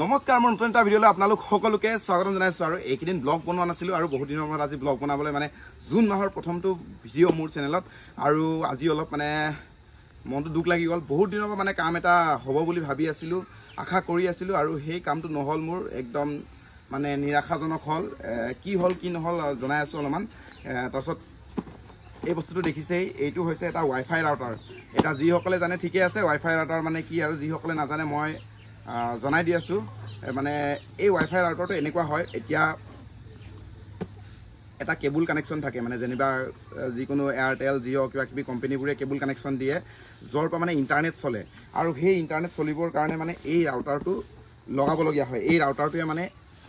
নমস্কাৰ মই নতুন এটা ভিডিঅ'লৈ আপোনালোক সকলোকে স্বাগতম জনাইছোঁ আৰু এইকেইদিন ব্লগ বনোৱা নাছিলোঁ আৰু বহুত দিনৰ মূৰত আজি ব্লগ বনাবলৈ মানে জুন মাহৰ প্ৰথমটো ভিডিঅ' মোৰ চেনেলত আৰু আজি অলপ মানে মনটো দুখ লাগি গ'ল বহুত দিনৰ পৰা মানে কাম এটা হ'ব বুলি ভাবি আছিলোঁ আশা কৰি আছিলোঁ আৰু সেই কামটো নহ'ল মোৰ একদম মানে নিৰাশাজনক হ'ল কি হ'ল কি নহ'ল জনাই আছোঁ অলপমান তাৰপিছত এই বস্তুটো দেখিছেই এইটো হৈছে এটা ৱাইফাই ৰাউটাৰ এটা যিসকলে জানে ঠিকেই আছে ৱাইফাই ৰাউটাৰ মানে কি আৰু যিসকলে নাজানে মই জনাই দি আছোঁ মানে এই ৱাইফাই ৰাউটাৰটো এনেকুৱা হয় এতিয়া এটা কেবুল কানেকশ্যন থাকে মানে যেনিবা যিকোনো এয়াৰটেল জিঅ' কিবাকিবি কোম্পানীবোৰে কেবুল কানেকশ্যন দিয়ে য'ৰ পৰা মানে ইণ্টাৰনেট চলে আৰু সেই ইণ্টাৰনেট চলিবৰ কাৰণে মানে এই ৰাউটাৰটো লগাবলগীয়া হয় এই ৰাউটাৰটোৱে মানে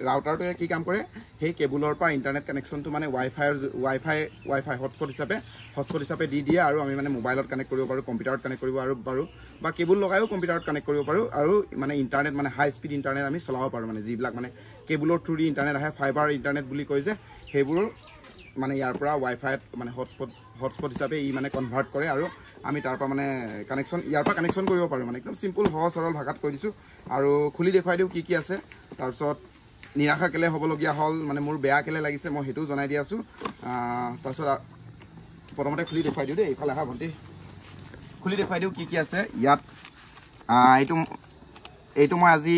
ৰাউটাৰটোৱে কি কাম কৰে সেই কেবুলৰ পৰা ইণ্টাৰনেট কানেকশ্যনটো মানে ৱাইফাইৰ ৱাইফাই ৱাইফাই হটস্পট হিচাপে হটস্পট হিচাপে দি দিয়ে আৰু আমি মানে মোবাইলত কানেক্ট কৰিব পাৰোঁ কম্পিউটাৰত কানেক্ট কৰিব আৰু পাৰোঁ বা কেবুল লগায়ো কম্পিউটাৰত কানেক্ট কৰিব পাৰোঁ আৰু মানে ইণ্টাৰনেট মানে হাই স্পীড ইণ্টাৰনেট আমি চলাব পাৰোঁ মানে যিবিলাক মানে কেবুলৰ থ্ৰুদি ইণ্টাৰনেট আহে ফাইবাৰ ইণ্টাৰনেট বুলি কয় যে সেইবোৰ মানে ইয়াৰ পৰা ৱাইফাইত মানে হটস্পট হটস্পট হিচাপে ই মানে কনভাৰ্ট কৰে আৰু আমি তাৰ পৰা মানে কানেকশ্যন ইয়াৰ পৰা কানেকশ্যন কৰিব পাৰোঁ মানে একদম চিম্পল সহজ সৰল ভাষাত কৈ দিছোঁ আৰু খুলি দেখুৱাই দিওঁ কি কি আছে তাৰপিছত নিৰাশা কেলে হ'বলগীয়া হ'ল মানে মোৰ বেয়া কেলে লাগিছে মই সেইটোও জনাই দি আছোঁ তাৰপিছত প্ৰথমতে খুলি দেখুৱাই দিওঁ দেই এইফালে আহা ভণ্টি খুলি দেখুৱাই দিওঁ কি কি আছে ইয়াত এইটো এইটো মই আজি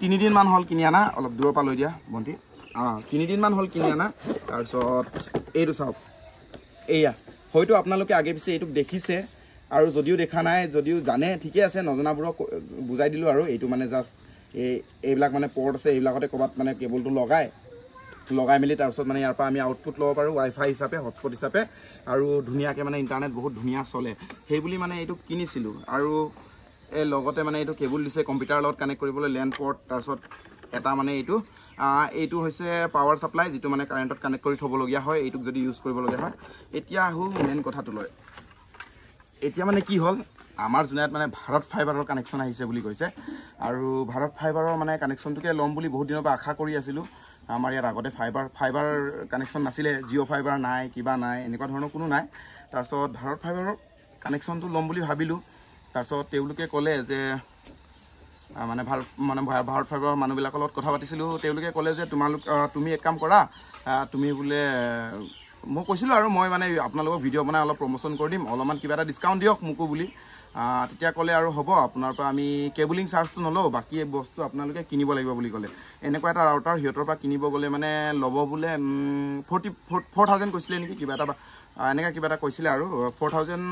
তিনিদিনমান হ'ল কিনি অনা অলপ দূৰৰ পৰা লৈ দিয়া ভণ্টি অঁ তিনিদিনমান হ'ল কিনি অনা তাৰপিছত এইটো চাওক এইয়া হয়তো আপোনালোকে আগে পিছে এইটোক দেখিছে আৰু যদিও দেখা নাই যদিও জানে ঠিকেই আছে নজনাবোৰক বুজাই দিলোঁ আৰু এইটো মানে জাষ্ট এই এইবিলাক মানে পৰ্ট আছে এইবিলাকতে ক'ৰবাত মানে কেবুলটো লগাই লগাই মেলি তাৰপিছত মানে ইয়াৰ পৰা আমি আউটপুট ল'ব পাৰোঁ ৱাইফাই হিচাপে হটস্পট হিচাপে আৰু ধুনীয়াকৈ মানে ইণ্টাৰনেট বহুত ধুনীয়া চলে সেইবুলি মানে এইটো কিনিছিলোঁ আৰু এই লগতে মানে এইটো কেবল দিছে কম্পিউটাৰৰ লগত কানেক্ট কৰিবলৈ লেণ্ড পৰ্ট তাৰপিছত এটা মানে এইটো এইটো হৈছে পাৱাৰ ছাপ্লাই যিটো মানে কাৰেণ্টত কানেক্ট কৰি থ'বলগীয়া হয় এইটোক যদি ইউজ কৰিবলগীয়া হয় এতিয়া আহোঁ মেইন কথাটোলৈ এতিয়া মানে কি হ'ল আমাৰ যোনে মানে ভাৰত ফাইবাৰৰ কানেকশ্যন আহিছে বুলি কৈছে আৰু ভাৰত ফাইবাৰৰ মানে কানেকশ্যনটোকে ল'ম বুলি বহুত দিনৰ পৰা আশা কৰি আছিলোঁ আমাৰ ইয়াত আগতে ফাইবাৰ ফাইবাৰ কানেকশ্যন নাছিলে জিঅ' ফাইবাৰ নাই কিবা নাই এনেকুৱা ধৰণৰ কোনো নাই তাৰপিছত ভাৰত ফাইবাৰৰ কানেকশ্যনটো ল'ম বুলি ভাবিলোঁ তাৰপিছত তেওঁলোকে ক'লে যে মানে ভাৰত মানে ভাৰত ফাইবাৰৰ মানুহবিলাকৰ লগত কথা পাতিছিলোঁ তেওঁলোকে ক'লে যে তোমালোক তুমি এক কাম কৰা তুমি বোলে মই কৈছিলোঁ আৰু মই মানে আপোনালোকক ভিডিঅ' বনাই অলপ প্ৰমোশ্যন কৰি দিম অলপমান কিবা এটা ডিছকাউণ্ট দিয়ক মোকো বুলি তেতিয়া ক'লে আৰু হ'ব আপোনাৰ পৰা আমি কেবুলিং চাৰ্জটো নলওঁ বাকী বস্তু আপোনালোকে কিনিব লাগিব বুলি ক'লে এনেকুৱা এটা ৰাউটাৰ সিহঁতৰ পৰা কিনিব গ'লে মানে ল'ব বোলে ফৰ্টি ফ'ৰ ফ'ৰ থাউজেণ্ড কৈছিলে নেকি কিবা এটা এনেকুৱা কিবা এটা কৈছিলে আৰু ফ'ৰ থাউজেণ্ড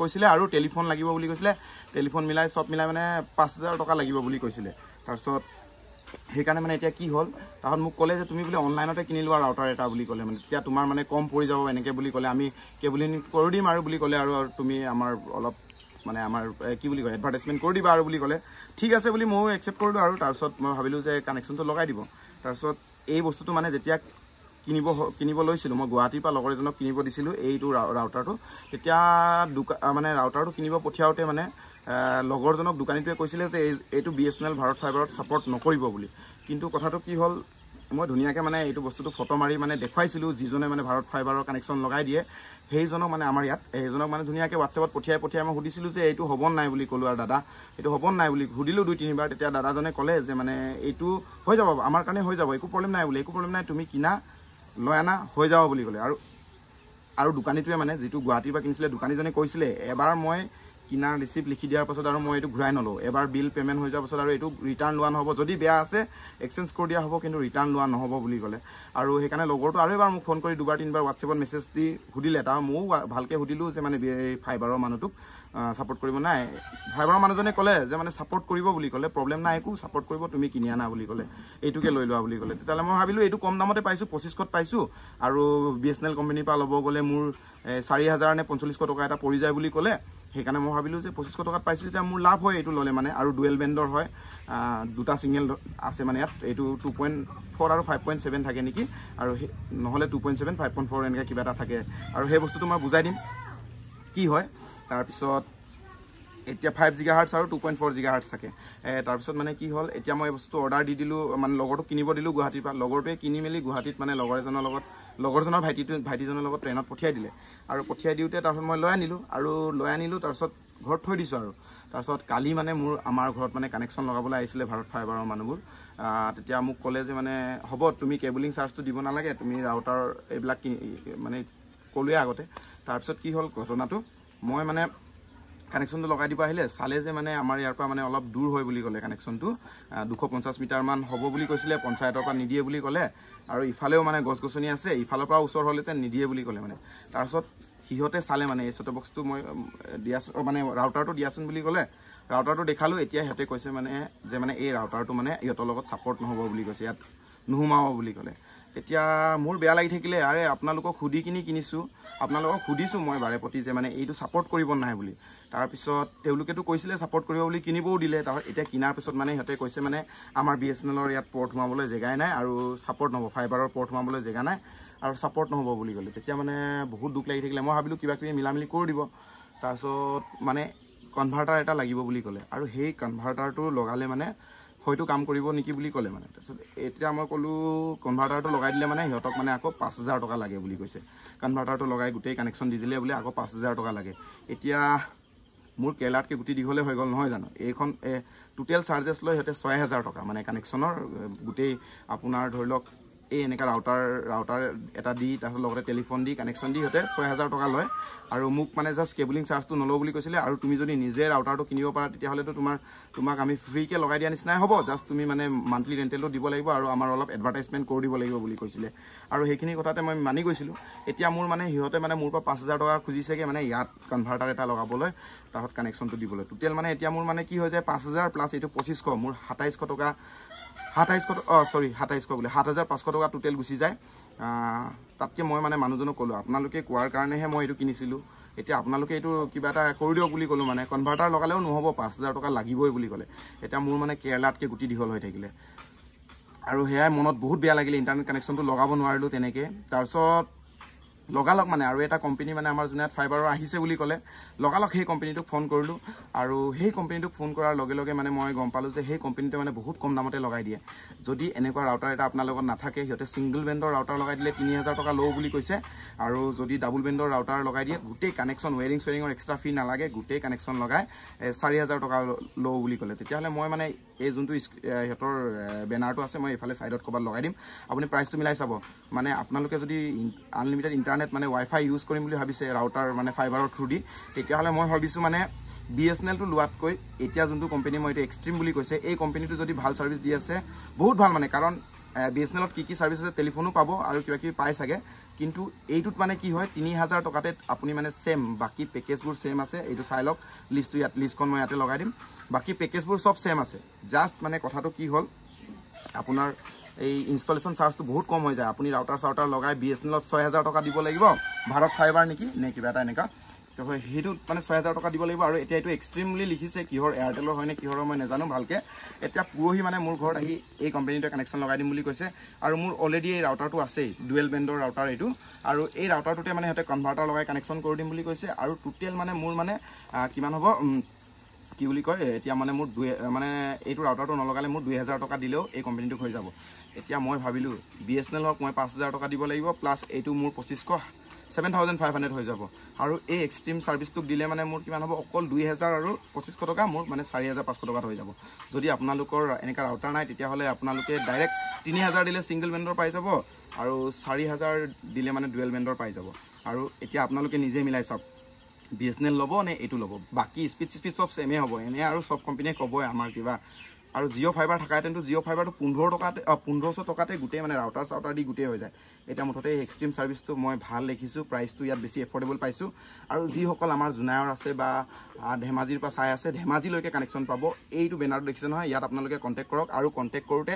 কৈছিলে আৰু টেলিফোন লাগিব বুলি কৈছিলে টেলিফোন মিলাই চব মিলাই মানে পাঁচ হাজাৰ টকা লাগিব বুলি কৈছিলে তাৰপিছত সেইকাৰণে মানে এতিয়া কি হ'ল তাহত মোক ক'লে যে তুমি বোলে অনলাইনতে কিনি লোৱা ৰাউটাৰ এটা বুলি ক'লে মানে তেতিয়া তোমাৰ মানে কম পৰি যাব এনেকৈ বুলি ক'লে আমি কেবুলিং কৰি দিম আৰু বুলি ক'লে আৰু তুমি আমাৰ অলপ মানে আমাৰ কি বুলি কয় এডভাৰটাইজমেণ্ট কৰি দিবা আৰু বুলি ক'লে ঠিক আছে বুলি ময়ো একচেপ্ট কৰিলোঁ আৰু তাৰপিছত মই ভাবিলোঁ যে কানেকশ্যনটো লগাই দিব তাৰপিছত এই বস্তুটো মানে যেতিয়া কিনিব কিনিব লৈছিলোঁ মই গুৱাহাটীৰ পৰা লগৰ এজনক কিনিব দিছিলোঁ এইটো ৰাউটাৰটো তেতিয়া দোকান মানে ৰাউটাৰটো কিনিব পঠিয়াওঁতে মানে লগৰজনক দোকানীটোৱে কৈছিলে যে এইটো B S N L Bharat ফাইবাৰত ছাপৰ্ট নকৰিব বুলি কিন্তু কথাটো কি হ'ল মই ধুনীয়াকৈ মানে এইটো বস্তুটো ফটো মাৰি মানে দেখুৱাইছিলোঁ যিজনে মানে ভাৰত ফাইবাৰৰ কানেকশ্যন লগাই দিয়ে সেইজনক মানে আমাৰ ইয়াত সেইজনক মানে ধুনীয়াকৈ হোৱাটছএপত পঠিয়াই পঠিয়াই মই সুধিছিলোঁ যে এইটো হ'ব নাই বুলি ক'লোঁ আৰু দাদা এইটো হ'ব নাই বুলি সুধিলোঁ দুই তিনিবাৰ তেতিয়া দাদাজনে ক'লে যে মানে এইটো হৈ যাব আমাৰ কাৰণে হৈ যাব একো প্ৰব্লেম নাই বোলে একো প্ৰব্লেম নাই তুমি কিনা লৈ আনা হৈ যাব বুলি ক'লে আৰু আৰু দোকানীটোৱে মানে যিটো গুৱাহাটীৰ পৰা কিনিছিলে দোকানীজনে কৈছিলে এবাৰ মই কিনা ৰিচিপ্ট লিখি দিয়াৰ পাছত আৰু মই এইটো ঘূৰাই নলওঁ এবাৰ বিল পে'মেণ্ট হৈ যোৱাৰ পাছত আৰু এইটো ৰিটাৰ্ণ লোৱা নহ'ব যদি বেয়া আছে এক্সেঞ্জ কৰি দিয়া হ'ব কিন্তু ৰিটাৰ্ণ লোৱা নহ'ব বুলি ক'লে আৰু সেইকাৰণে লগৰটো আৰু এবাৰ মোক ফোন কৰি দুবাৰ তিনিবাৰ হোৱাটছএপত মেছেজ দি সুধিলে তাৰ ময়ো ভালকৈ সুধিলোঁ যে মানে এই ফাইবাৰৰ মানুহটোক ছাপৰ্ট কৰিব নাই ফাইবাৰৰ মানুহজনে ক'লে যে মানে ছাপৰ্ট কৰিব বুলি ক'লে প্ৰব্লেম নাই একো ছাপৰ্ট কৰিব তুমি কিনি আনা বুলি ক'লে এইটোকে লৈ লোৱা বুলি ক'লে তেতিয়াহ'লে মই ভাবিলোঁ এইটো কম দামতে পাইছোঁ পঁচিছশত পাইছোঁ আৰু বি এছ এন এল কোম্পানীৰ পৰা ল'ব গ'লে মোৰ চাৰি হাজাৰ নে পঞ্চল্লিছশ টকা এটা পৰি যায় বুলি ক'লে সেইকাৰণে মই ভাবিলোঁ যে পঁচিছশ টকাত পাইছোঁ যেতিয়া মোৰ লাভ হয় এইটো ল'লে মানে আৰু ডুৱেল বেণ্ডৰ হয় দুটা ছিংগেল আছে মানে ইয়াত এইটো টু পইণ্ট ফ'ৰ আৰু ফাইভ পইণ্ট ছেভেন থাকে নেকি আৰু সেই নহ'লে two point seven five point four এনেকৈ কিবা এটা থাকে আৰু সেই বস্তুটো মই বুজাই দিম কি হয় তাৰপিছত এতিয়া ফাইভ জিগা হাৰ্টছ আৰু two point four gigahertz থাকে তাৰপিছত মানে কি হ'ল এতিয়া মই বস্তুটো অৰ্ডাৰ দি দিলোঁ মানে লগৰটো কিনিব দিলোঁ গুৱাহাটীৰ পৰা লগৰটোৱে কিনি মেলি গুৱাহাটীত মানে লগৰ এজনৰ লগত লগৰজনৰ ভাইটিটো ভাইটিজনৰ লগত ট্ৰেইনত পঠিয়াই দিলে আৰু পঠিয়াই দিওঁতে তাৰপিছত মই লৈ আনিলোঁ আৰু লৈ আনিলোঁ তাৰপিছত ঘৰত থৈ দিছোঁ আৰু তাৰপিছত কালি মানে মোৰ আমাৰ ঘৰত মানে কানেকশ্যন লগাবলৈ আহিছিলে ভাৰত ফাইবাৰৰ মানুহবোৰ তেতিয়া মোক ক'লে যে মানে হ'ব তুমি কেবুলিং চাৰ্জটো দিব নালাগে তুমি ৰাউটাৰ এইবিলাক মানে ক'লোৱে আগতে তাৰপিছত কি হ'ল ঘটনাটো মই মানে কানেকশ্যনটো লগাই দিব আহিলে চালে যে মানে আমাৰ ইয়াৰ পৰা মানে অলপ দূৰ হয় বুলি ক'লে কানেকশ্যনটো দুশ পঞ্চাছ মিটাৰমান হ'ব বুলি কৈছিলে পঞ্চায়তৰ পৰা নিদিয়ে বুলি ক'লে আৰু ইফালেও মানে গছ গছনি আছে ইফালৰ পৰা ওচৰ হ'লেতে নিদিয়ে বুলি ক'লে মানে তাৰপিছত সিহঁতে চালে মানে এই ছেট বক্সটো মই দিয়াচোন মানে ৰাউটাৰটো দিয়াচোন বুলি ক'লে ৰাউটাৰটো দেখালোঁ এতিয়া সিহঁতে কৈছে মানে যে মানে এই ৰাউটাৰটো মানে ইহঁতৰ লগত ছাপৰ্ট নহ'ব বুলি কৈছে ইয়াত নুসোমাব বুলি ক'লে এতিয়া মোৰ বেয়া লাগি থাকিলে আৰে আপোনালোকক সুধি কিনি কিনিছোঁ আপোনালোকক সুধিছোঁ মই বাৰে প্ৰতি যে মানে এইটো ছাপৰ্ট কৰিব নাই বুলি তাৰপিছত তেওঁলোকেতো কৈছিলে ছাপৰ্ট কৰিব বুলি কিনিবও দিলে তাৰপৰা এতিয়া কিনাৰ পিছত মানে সিহঁতে কৈছে মানে আমাৰ বি এছ এন এলৰ ইয়াত পৰ্ট সোমাবলৈ জেগাই নাই আৰু ছাপৰ্ট নহ'ব ফাইবাৰৰ পৰ্ট সোমাবলৈ জেগা নাই আৰু ছাপৰ্ট নহ'ব বুলি ক'লে তেতিয়া মানে বহুত দুখ লাগি থাকিলে মই ভাবিলোঁ কিবা কিবি মিলা মিলামিলি কৰি দিব তাৰপিছত মানে কনভাৰ্টাৰ এটা লাগিব বুলি ক'লে আৰু সেই কনভাৰ্টাৰটো লগালে মানে হয়তো কাম কৰিব নেকি বুলি ক'লে মানে তাৰপিছত এতিয়া মই ক'লোঁ কনভাৰ্টাৰটো লগাই দিলে মানে সিহঁতক মানে আকৌ পাঁচ হাজাৰ টকা লাগে বুলি কৈছে কনভাৰ্টাৰটো লগাই গোটেই কানেকশ্যন দি দিলে বোলে আকৌ পাঁচ হাজাৰ টকা লাগে এতিয়া মোৰ কেৰেলাতকৈ গুটি দীঘলে হৈ গ'ল নহয় জানো এইখন টোটেল চাৰ্জেছ লৈ সিহঁতে ছয় হেজাৰ টকা মানে কানেকশ্যনৰ গোটেই আপোনাৰ ধৰি লওক এই এনেকৈ ৰাউটাৰ ৰাউটাৰ এটা দি তাৰপিছত লগতে টেলিফোন দি কানেকশ্যন দি সিহঁতে ছয় হাজাৰ টকা লয় আৰু মোক মানে জাষ্ট কেবলিং চাৰ্জটো নলওঁ বুলি কৈছিলে আৰু তুমি যদি নিজে ৰাউটাৰটো কিনিব পাৰা তেতিয়াহ'লেতো তোমাৰ তোমাক আমি ফ্ৰীকৈ লগাই দিয়া নিচিনাই হ'ব জাষ্ট তুমি মানে মান্থলি ৰেণ্টেলটো দিব লাগিব আৰু আমাৰ অলপ এডভাৰটাইজমেণ্ট কৰি দিব লাগিব বুলি কৈছিলে আৰু সেইখিনি কথাতে মই মানি গৈছিলোঁ এতিয়া মোৰ মানে সিহঁতে মানে মোৰ পৰা পাঁচ হাজাৰ টকা খুজিছেগৈ মানে ইয়াত কনভাৰ্টাৰ এটা লগাবলৈ তাৰপিছত কানেকশ্যনটো দিবলৈ টোটেল মানে এতিয়া মোৰ মানে কি হৈ যায় পাঁচ হাজাৰ প্লাছ এইটো পঁচিছশ মোৰ সাতাইছশ টকা সাতাইছশ অঁ চৰি সাতাইছশ বোলে সাত হাজাৰ পাঁচশ টকা টোটেল গুচি যায় তাতকৈ মই মানে মানুহজনক ক'লোঁ আপোনালোকে কোৱাৰ কাৰণেহে মই এইটো কিনিছিলোঁ এতিয়া আপোনালোকে এইটো কিবা এটা কৰি দিয়ক বুলি ক'লোঁ মানে কনভাৰ্টাৰ লগালেও নহ'ব পাঁচ হাজাৰ টকা লাগিবই বুলি ক'লে এতিয়া মোৰ মানে কেৰেলাতকৈ গুটি দীঘল হৈ থাকিলে আৰু সেয়াই মনত বহুত বেয়া লাগিলে ইণ্টাৰনেট কানেকশ্যনটো লগাব নোৱাৰিলোঁ তেনেকৈ তাৰপিছত লগালগ মানে আৰু এটা কোম্পানী মানে আমাৰ জুনিয়াত ফাইবাৰৰ আহিছে বুলি ক'লে লগালগ সেই কোম্পানীটোক ফোন কৰিলোঁ আৰু সেই কোম্পানীটোক ফোন কৰাৰ লগে লগে মানে মই গম পালোঁ যে সেই কোম্পানীটোৱে মানে বহুত কম দামতে লগাই দিয়ে যদি এনেকুৱা ৰাউটাৰ এটা আপোনাৰ লগত নাথাকে সিহঁতে ছিংগল বেণ্ডৰ ৰাউটাৰ লগাই দিলে তিনি হাজাৰ টকা লওঁ বুলি কৈছে আৰু যদি ডাবল বেণ্ডৰ ৰাউটাৰ লগাই দিয়ে গোটেই কানেকশ্যন ৱেৰিং চুৱেৰিঙৰ এক্সট্ৰা ফি নালাগে গোটেই কানেকশ্যন লগাই চাৰি হাজাৰ টকা লওঁ বুলি ক'লে তেতিয়াহ'লে মই মানে এই যোনটো সিহঁতৰ বেনাৰটো আছে মই এইফালে ছাইডত ক'ৰবাত লগাই দিম আপুনি প্ৰাইচটো মিলাই চাব মানে আপোনালোকে যদি আনলিমিটেড ইণ্টাৰনেট ইণ্টাৰনেট মানে ৱাইফাই ইউজ কৰিম বুলি ভাবিছে ৰাউটাৰ মানে ফাইবাৰৰ থ্ৰুদি তেতিয়াহ'লে মই ভাবিছোঁ মানে বি এছ এন এলটো লোৱাতকৈ এতিয়া যোনটো কোম্পানী মই এইটো এক্সট্ৰিম বুলি কৈছে এই কোম্পেনীটো যদি ভাল ছাৰ্ভিচ দি আছে বহুত ভাল মানে কাৰণ বি এছ এন এলত কি কি ছাৰ্ভিচ আছে টেলিফোনো পাব আৰু কিবা কিবি পাই চাগে কিন্তু এইটোত মানে কি হয় তিনি হাজাৰ টকাতে আপুনি মানে ছেম বাকী পেকেজবোৰ ছেম আছে এইটো চাই লওক লিষ্টটো ইয়াত লিষ্টখন মই ইয়াতে লগাই দিম বাকী পেকেজবোৰ চব ছেম আছে জাষ্ট মানে কথাটো কি হ'ল আপোনাৰ এই ইনষ্টলেশ্যন চাৰ্জটো বহুত কম হৈ যায় আপুনি ৰাউটাৰ চাউটাৰ লগাই বি এছ এলত ছয় হাজাৰ টকা দিব লাগিব ভাৰত ফাইবাৰ নেকি নে কিবা এটা এনেকুৱা হয় সেইটোত মানে ছয় হেজাৰ টকা দিব লাগিব আৰু এতিয়া এইটো এক্সট্ৰিমলি লিখিছে কিহৰ এয়াৰটেলৰ হয়নে কিহৰ মই নাজানো ভালকৈ এতিয়া পুৰহি মানে মোৰ ঘৰত আহি এই কোম্পানীটোৱে কানেকশ্যন লগাই দিম বুলি কৈছে আৰু মোৰ অলৰেডি এই ৰাউটাৰটো আছেই ডুৱেল বেণ্ডৰ ৰাউটাৰ এইটো আৰু এই ৰাউটাৰটোতে মানে সিহঁতে কনভাৰ্টাৰ লগাই কানেকশ্যন কৰি দিম বুলি কৈছে আৰু টোটেল মানে মোৰ মানে কিমান হ'ব কি বুলি কয় এতিয়া মানে মোৰ দুই মানে এইটো ৰাউটাৰটো নলগালে মোৰ দুই হেজাৰ টকা দিলেও এই কোম্পানীটো হৈ যাব এতিয়া মই ভাবিলোঁ বি এছ এন এলক মই পাঁচ হাজাৰ টকা দিব লাগিব প্লাছ এইটো মোৰ পঁচিছশ ছেভেন থাউজেণ্ড ফাইভ হাণ্ড্ৰেড হৈ যাব আৰু এই এক্সট্ৰিম ছাৰ্ভিচটোক দিলে মানে মোৰ কিমান হ'ব অকল দুই হেজাৰ আৰু পঁচিছশ টকা মোৰ মানে চাৰি হাজাৰ পাঁচশ টকাত হৈ যাব যদি আপোনালোকৰ এনেকুৱা ৰাউটাৰ নাই তেতিয়াহ'লে আপোনালোকে ডাইৰেক্ট তিনি হাজাৰ দিলে ছিংগল বেণ্ডৰ পাই যাব আৰু চাৰি হাজাৰ দিলে মানে ডুৱেল বেণ্ডৰ পাই যাব আৰু এতিয়া আপোনালোকে নিজে মিলাই চাওক বি এছ এন এল ল'ব নে এইটো ল'ব বাকী স্পীড স্পীড চব চেমেই হ'ব এনেই আৰু চব কোম্পানীয়ে ক'বই আমাৰ কিবা আৰু জিঅ' ফাইবাৰ থকাহেঁতেনতো জিঅ' ফাইবাৰটো পোন্ধৰ টকাতে পোন্ধৰশ টকাতে গোটেই মানে ৰাউটাৰ চাউটাৰ দি গোটেই হৈ যায় এতিয়া মুঠতে এই এক্সট্ৰিম ছাৰ্ভিচটো মই ভাল দেখিছোঁ প্ৰাইচটো ইয়াত বেছি এফৰ্ডেবল পাইছোঁ আৰু যিসকল আমাৰ জোনায়ৰ আছে বা ধেমাজিৰ পৰা চাই আছে ধেমাজিলৈকে কানেকশ্যন পাব এইটো বেনাৰটো দেখিছে নহয় ইয়াত আপোনালোকে কণ্টেক্ট কৰক আৰু কণ্টেক্ট কৰোঁতে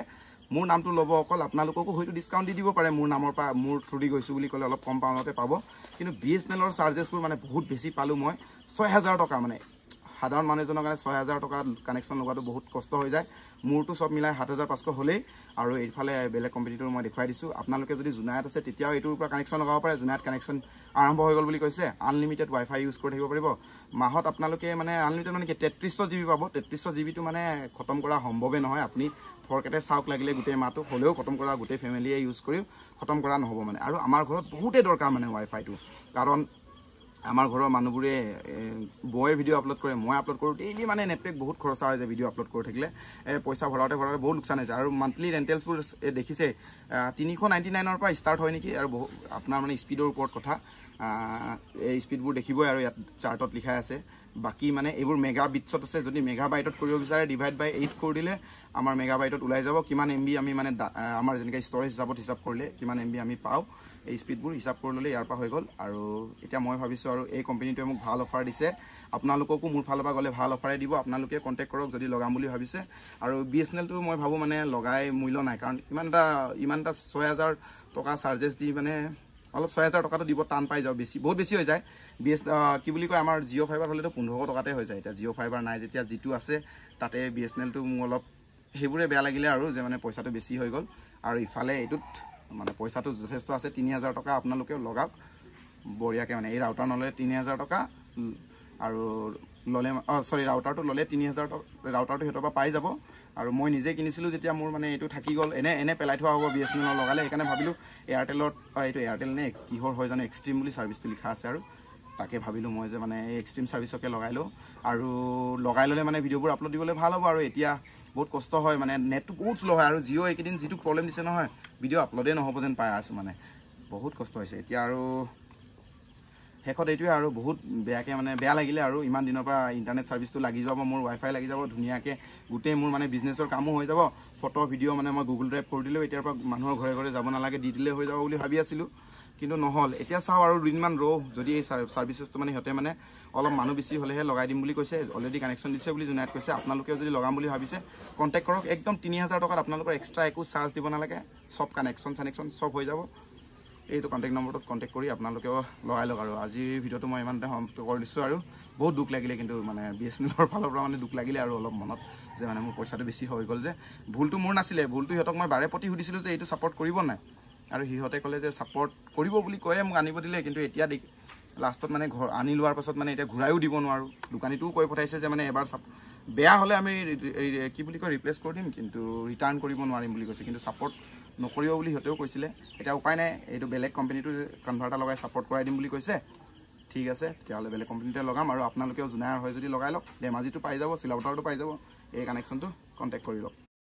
মোৰ নামটো ল'ব অকল আপোনালোককো হয়তো ডিছকাউণ্ট দি দিব পাৰে মোৰ নামৰ পৰা মোৰ থ্ৰুদি গৈছোঁ বুলি ক'লে অলপ কম পাউণ্ডতে পাব কিন্তু বি এছ এন এলৰ চাৰ্জেছবোৰ মানে বহুত বেছি পালোঁ মই ছয় হাজাৰ টকা মানে সাধাৰণ মানুহজনৰ কাৰণে ছয় হাজাৰ টকা কানেকশ্যন লগোৱাটো বহুত কষ্ট হৈ যায় মোৰটো চব মিলাই সাত হাজাৰ পাঁচশ হ'লেই আৰু এইফালে বেলেগ কম্পেনীটো মই দেখুৱাই দিছোঁ আপোনালোকে যদি জোনাইত আছে তেতিয়াও এইটোৰ পৰা কানেকশ্যন লগাব পাৰে জোনাইত কানেকশ্যন আৰম্ভ হৈ গ'ল বুলি কৈছে আনলিমিটেড ৱাইফাই ইউজ কৰি থাকিব পাৰিব মাহত আপোনালোকে মানে আনলিমিটেড মানে কি তেত্ৰিছশ জি বি পাব তেত্ৰিছশ জি বিটো মানে খতম কৰা সম্ভৱেই নহয় আপুনি ফৰকেটে চাওক লাগিলে গোটেই মাহটো হ'লেও খতম কৰা গোটেই ফেমিলিয়ে ইউজ কৰিও খতম কৰা নহ'ব মানে আৰু আমাৰ ঘৰত বহুতেই দৰকাৰ মানে ৱাইফাইটো কাৰণ আমাৰ ঘৰৰ মানুহবোৰে বয়ে ভিডিঅ' আপলোড কৰে মই আপলোড কৰোঁ ডেইলি মানে নেটৱৰ্ক বহুত খৰচা হৈ যায় ভিডিঅ' আপলোড কৰি থাকিলে পইচা ভৰাওঁতে ভৰাওঁতে বহুত লোকচান হৈছে আৰু মান্থলি ৰেণ্টেলছবোৰ দেখিছে তিনিশ নাইণ্টি নাইনৰ পৰা ষ্টাৰ্ট হয় নেকি আৰু বহু আপোনাৰ মানে স্পীডৰ ওপৰত কথা এই স্পীডবোৰ দেখিবই আৰু ইয়াত চাৰ্টত লিখাই আছে বাকী মানে এইবোৰ মেগা বিটছত আছে যদি মেগা বাইটত কৰিব বিচাৰে ডিভাইড বাই এইট কৰি দিলে আমাৰ মেগা বাইটত ওলাই যাব কিমান এম বি আমি মানে আমাৰ যেনেকৈ ষ্ট'ৰেজ হিচাপত হিচাপ কৰিলে কিমান এম বি আমি পাওঁ এই স্পীডবোৰ হিচাপ কৰি ল'লে ইয়াৰ পৰা হৈ গ'ল আৰু এতিয়া মই ভাবিছোঁ আৰু এই কোম্পানীটোৱে মোক ভাল অফাৰ দিছে আপোনালোককো মোৰ ফালৰ পৰা গ'লে ভাল অফাৰে দিব আপোনালোকে কণ্টেক্ট কৰক যদি লগাম বুলি ভাবিছে আৰু বি এছ এন এলটো মই ভাবোঁ মানে লগাই মূল্য নাই কাৰণ ইমান এটা ইমান এটা ছয় হাজাৰ টকা চাৰ্জেছ দি মানে অলপ ছয় হাজাৰ টকাটো দিব টান পাই যাওঁ বেছি বহুত বেছি হৈ যায় বি এছ কি বুলি কয় আমাৰ জিঅ' ফাইবাৰ হ'লেতো পোন্ধৰশ টকাতে হৈ যায় এতিয়া জিঅ' ফাইবাৰ নাই যেতিয়া যিটো আছে তাতে বি এছ এন এলটো মোৰ অলপ সেইবোৰে বেয়া লাগিলে আৰু যে মানে পইচাটো বেছি হৈ গ'ল আৰু ইফালে এইটোত মানে পইচাটো যথেষ্ট আছে তিনি হাজাৰ টকা আপোনালোকেও লগাওক বঢ়িয়াকৈ মানে এই ৰাউটাৰ নল'লে তিনি হাজাৰ টকা আৰু ল'লে চৰি ৰাউটাৰটো ল'লে তিনি হাজাৰ টকা ৰাউটাৰটো সিহঁতৰ পৰা পাই যাব আৰু মই নিজে কিনিছিলোঁ যেতিয়া মোৰ মানে এইটো থাকি গ'ল এনে এনে পেলাই থোৱা হ'ব বি এছ এন এলৰ লগালে সেইকাৰণে ভাবিলোঁ এয়াৰটেলত এইটো এয়াৰটেল নে কিহৰ হয় জানো এক্সট্ৰিম বুলি চাৰ্ভিচটো লিখা আছে আৰু তাকে ভাবিলোঁ মই যে মানে এই এক্সট্ৰিম চাৰ্ভিছকে লগাই লগাইলোঁ আৰু লগাই ল'লে মানে ভিডিঅ'বোৰ আপলোড দিবলৈ ভাল হ'ব আৰু এতিয়া বহুত কষ্ট হয় মানে নেটটো বহুত শ্ল' হয় আৰু জিঅ' এইকেইদিন যিটো প্ৰব্লেম দিছে নহয় ভিডিঅ' আপলোডেই নহ'ব যেন পাই আছোঁ মানে বহুত কষ্ট হৈছে এতিয়া আৰু শেষত এইটোৱে আৰু বহুত বেয়াকৈ মানে বেয়া লাগিলে আৰু ইমান দিনৰ পৰা ইণ্টাৰনেট ছাৰ্ভিচটো লাগি যাব মোৰ ৱাইফাই লাগি যাব ধুনীয়াকৈ গোটেই মোৰ মানে বিজনেছৰ কামো হৈ যাব ফটো ভিডিঅ' মানে মই গুগল ড্ৰাইভ কৰি দিলোঁ এতিয়াৰ পৰা মানুহৰ ঘৰে ঘৰে যাব নালাগে দি দিলে হৈ যাব বুলি ভাবি আছিলোঁ কিন্তু নহ'ল এতিয়া চাওঁ আৰু দুদিনমান ৰৌ যদি এই চাৰ্ভিচেছটো মানে সিহঁতে মানে অলপ মানুহ বেছি হ'লেহে লগাই দিম বুলি কৈছে অলৰেডি কানেকশ্যন দিছে বুলি জনাই কৈছে আপোনালোকে যদি লগাম বুলি ভাবিছে কণ্টেক্ট কৰক একদম তিনি হাজাৰ টকাত আপোনালোকৰ এক্সট্ৰা একো চাৰ্জ দিব নালাগে চব কানেকশ্যন চানেকশ্যন চব হৈ যাব এইটো কণ্টেক্ট নম্বৰটোত কণ্টেক্ট কৰি আপোনালোকেও লগাই লওক আৰু আজিৰ ভিডিঅ'টো মই ইমানতে সমাপ্ত কৰি দিছোঁ আৰু বহুত দুখ লাগিলে কিন্তু মানে বি এছ এন এলৰ ফালৰ পৰা মানে দুখ লাগিলে আৰু অলপ মনত যে মানে মোৰ পইচাটো বেছি হৈ গ'ল যে ভুলটো মোৰ নাছিলে ভুলটো সিহঁতক মই বাৰে প্ৰতি সুধিছিলোঁ যে এইটো ছাপৰ্ট কৰিব নাই আৰু সিহঁতে ক'লে যে ছাপৰ্ট কৰিব বুলি কয়ে মোক আনিব দিলে কিন্তু এতিয়া দেখি লাষ্টত মানে ঘৰ আনি লোৱাৰ পাছত মানে এতিয়া ঘূৰাইও দিব নোৱাৰোঁ দোকানীটোও কৈ পঠাইছে যে মানে এবাৰ বেয়া হ'লে আমি কি বুলি কয় ৰিপ্লেচ কৰি দিম কিন্তু ৰিটাৰ্ণ কৰিব নোৱাৰিম বুলি কৈছে কিন্তু ছাপৰ্ট নকৰিব বুলি সিহঁতেও কৈছিলে এতিয়া উপায় নাই এইটো বেলেগ কোম্পানীটো কনভাৰ্টাৰ লগাই ছাপৰ্ট কৰাই দিম বুলি কৈছে ঠিক আছে তেতিয়াহ'লে বেলেগ কোম্পানীতে লগাম আৰু আপোনালোকেও জোনাই হয় যদি লগাই লওক ধেমাজিটো পাই যাব চিলাবটাৰটো পাই যাব এই কানেকশ্যনটো কণ্টেক্ট কৰি লওক